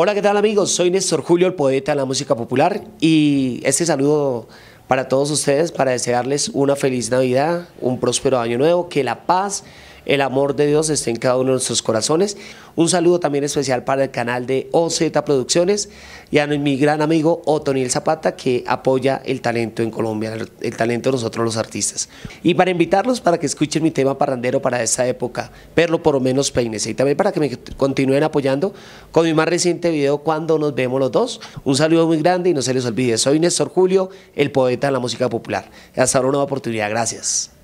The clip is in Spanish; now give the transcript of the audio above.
Hola, ¿qué tal amigos? Soy Néstor Julio, el poeta de la música popular y este saludo para todos ustedes para desearles una feliz Navidad, un próspero año nuevo, que la paz el amor de Dios esté en cada uno de nuestros corazones. Un saludo también especial para el canal de OZ Producciones y a mi gran amigo Otoniel Zapata que apoya el talento en Colombia, el, talento de nosotros los artistas. Y para invitarlos para que escuchen mi tema parrandero para esta época, verlo por lo menos peínese y también para que me continúen apoyando con mi más reciente video cuando nos vemos los dos. Un saludo muy grande y no se les olvide, soy Néstor Julio, el poeta de la música popular. Hasta una nueva oportunidad, gracias.